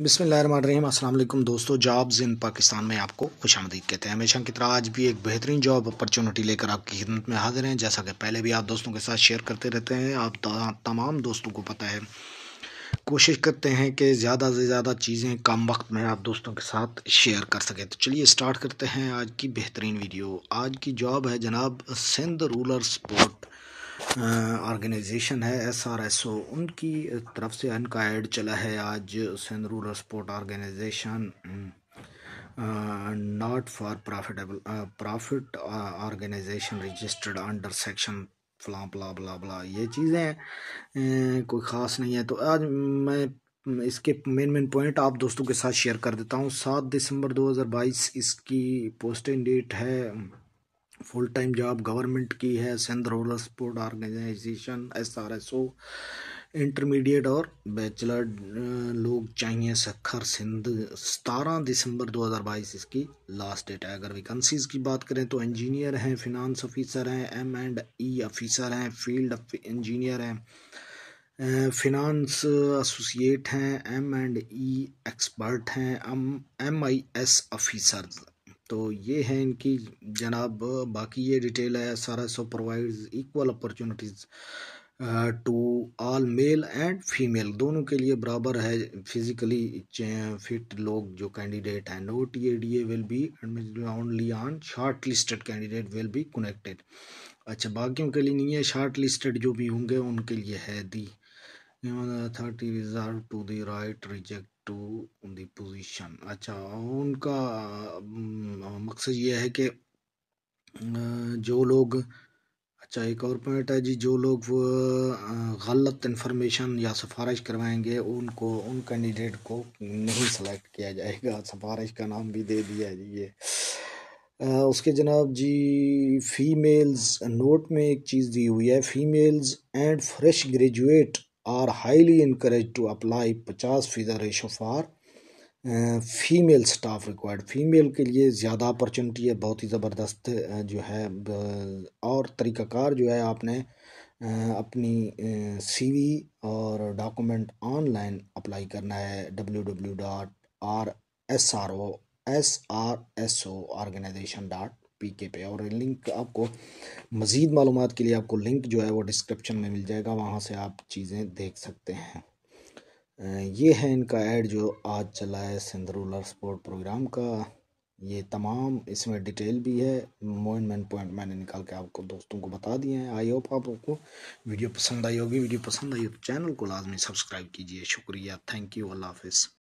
बिसमीम अल्लाम दोस्तों जॉब्स इन पाकिस्तान में आपको खुश आमदीद कहते हैं हमेशा की तरह आज भी एक बेहतरीन जॉब अपॉर्चुनिटी लेकर आपकी खिदमत में हाजिर हैं जैसा कि पहले भी आप दोस्तों के साथ शेयर करते रहते हैं आप तमाम दोस्तों को पता है कोशिश करते हैं कि ज़्यादा से ज़्यादा चीज़ें कम वक्त में आप दोस्तों के साथ शेयर कर सकें तो चलिए स्टार्ट करते हैं आज की बेहतरीन वीडियो आज की जॉब है जनाब सिंध रूरल स्पोर्ट ऑर्गेनाइजेशन है एस आर एस ओ उनकी तरफ से उनका एड चला है आज Sindh rural sport organization not for profitable profit organization registered under section फला बला बला बला ये चीज़ें कोई ख़ास नहीं है तो आज मैं इसके मेन मेन पॉइंट आप दोस्तों के साथ शेयर कर देता हूँ सात दिसंबर 2022 इसकी पोस्टिंग डेट है फुल टाइम जॉब गवर्नमेंट की है Sindh rural sport organization S R S O intermediate और बैचलर लोग चाहिए सखर सिंध सतारह दिसंबर 2022 इसकी लास्ट डेट है अगर वैकेंसीज़ की बात करें तो इंजीनियर हैं फिनांस ऑफिसर हैं एम एंड ई ऑफिसर हैं फील्ड इंजीनियर हैं फिनांस एसोसिएट हैं एम एंड ई एक्सपर्ट हैं एम आई एस ऑफिसर तो ये है इनकी जनाब बाकी ये डिटेल है सारा so provide equal opportunities to all male and female दोनों के लिए बराबर है फिजिकली फिट लोग जो कैंडिडेट हैं no T A D A will be only on shortlisted candidate will be connected अच्छा बाकियों के लिए नहीं है शॉर्ट लिस्टेड जो भी होंगे उनके लिए है दी Even the authority reserved to the right reject to the position. अच्छा उनका मकसद ये है कि जो लोग अच्छा एक और पॉइंट है जी जो लोग गलत इन्फॉर्मेशन या सिफारिश करवाएंगे उनको उन कैंडिडेट को नहीं सेलेक्ट किया जाएगा सिफारिश का नाम भी दे दिया है जी ये उसके जनाब जी फीमेल्स नोट में एक चीज़ दी हुई है females and fresh graduate are highly encouraged to apply पचास फीसद ratio for female staff required female के लिए ज़्यादा अपॉर्चुनिटी है बहुत ही ज़बरदस्त जो है और तरीक़ाकार जो है आपने अपनी सीवी और डॉक्यूमेंट ऑनलाइन अप्लाई करना है W W dot R S R O S R S O organization dot P K पे और लिंक आपको मज़ीद मालूम के लिए आपको लिंक जो है वो डिस्क्रिप्शन में मिल जाएगा वहाँ से आप चीज़ें देख सकते हैं ये है इनका एड जो आज चला है सिंध रूलर स्पोर्ट प्रोग्राम का ये तमाम इसमें डिटेल भी है मोइन मैन पॉइंट मैंने निकाल के आपको दोस्तों को बता दिए हैं आई होप आप लोग को वीडियो पसंद आई होगी वीडियो पसंद आई हो तो चैनल को लाजमी सब्सक्राइब कीजिए शुक्रिया थैंक यू अल्लाह हाफ